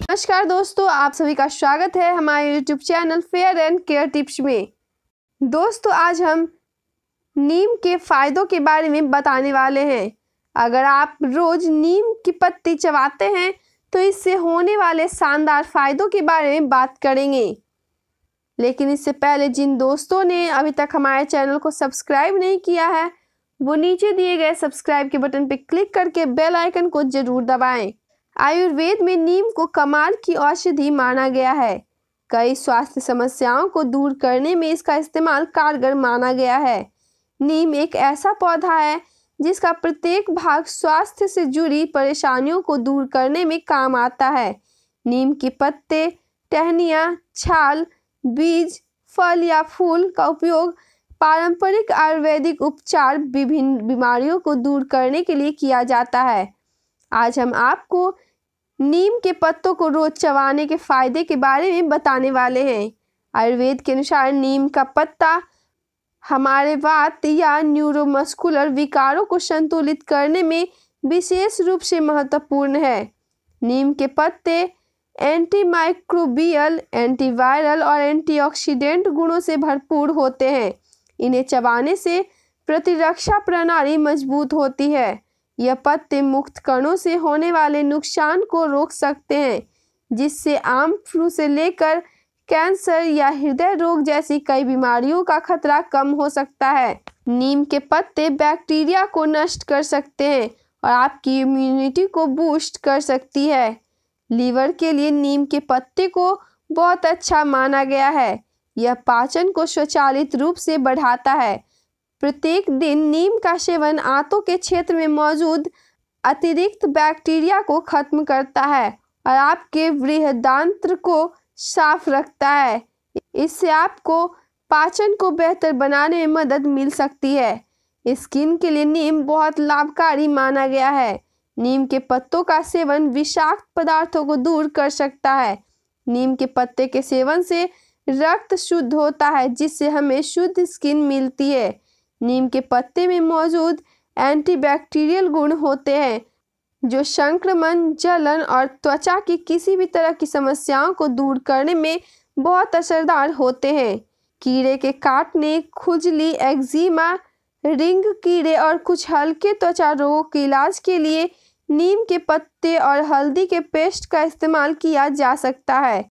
नमस्कार दोस्तों आप सभी का स्वागत है हमारे YouTube channel fair and care tips में दोस्तों आज हम नीम के फ़ायदों के बारे में बताने वाले हैं अगर आप रोज़ नीम की पत्ती चबाते हैं तो इससे होने वाले शानदार फ़ायदों के बारे में बात करेंगे लेकिन इससे पहले जिन दोस्तों ने अभी तक हमारे चैनल को सब्सक्राइब नहीं किया है वो नीचे दिए गए सब्सक्राइब के बटन पर क्लिक करके बेल आइकन को जरूर दबाएं। आयुर्वेद में नीम को कमाल की औषधि माना गया है कई स्वास्थ्य समस्याओं को दूर करने में इसका इस्तेमाल कारगर माना गया है नीम एक ऐसा पौधा है जिसका प्रत्येक भाग स्वास्थ्य से जुड़ी परेशानियों को दूर करने में काम आता है नीम के पत्ते टहनियाँ छाल बीज फल या फूल का उपयोग पारंपरिक आयुर्वेदिक उपचार विभिन्न बीमारियों को दूर करने के लिए किया जाता है आज हम आपको नीम के पत्तों को रोज चबाने के फायदे के बारे में बताने वाले हैं आयुर्वेद के अनुसार नीम का पत्ता हमारे वात या न्यूरोमस्कुलर विकारों को संतुलित करने में विशेष रूप से महत्वपूर्ण है नीम के पत्ते एंटीमाइक्रोबियल एंटीवायरल और एंटीऑक्सीडेंट गुणों से भरपूर होते हैं इन्हें चबाने से प्रतिरक्षा प्रणाली मजबूत होती है यह पत्ते मुक्त कणों से होने वाले नुकसान को रोक सकते हैं जिससे आम फ्लू से लेकर कैंसर या हृदय रोग जैसी कई बीमारियों का खतरा कम हो सकता है नीम के पत्ते बैक्टीरिया को नष्ट कर सकते हैं और आपकी इम्यूनिटी को बूस्ट कर सकती है लीवर के लिए नीम के पत्ते को बहुत अच्छा माना गया है यह पाचन को स्वचालित रूप से बढ़ाता है प्रत्येक दिन नीम का सेवन आंतों के क्षेत्र में मौजूद अतिरिक्त बैक्टीरिया को खत्म करता है और आपके वृहदांत्र को साफ रखता है इससे आपको पाचन को बेहतर बनाने में मदद मिल सकती है स्किन के लिए नीम बहुत लाभकारी माना गया है नीम के पत्तों का सेवन विषाक्त पदार्थों को दूर कर सकता है नीम के पत्ते के सेवन से रक्त शुद्ध होता है जिससे हमें शुद्ध स्किन मिलती है नीम के पत्ते में मौजूद एंटीबैक्टीरियल गुण होते हैं जो संक्रमण जलन और त्वचा की किसी भी तरह की समस्याओं को दूर करने में बहुत असरदार होते हैं कीड़े के काटने खुजली एक्जिमा रिंग कीड़े और कुछ हल्के त्वचा रोगों के इलाज के लिए नीम के पत्ते और हल्दी के पेस्ट का इस्तेमाल किया जा सकता है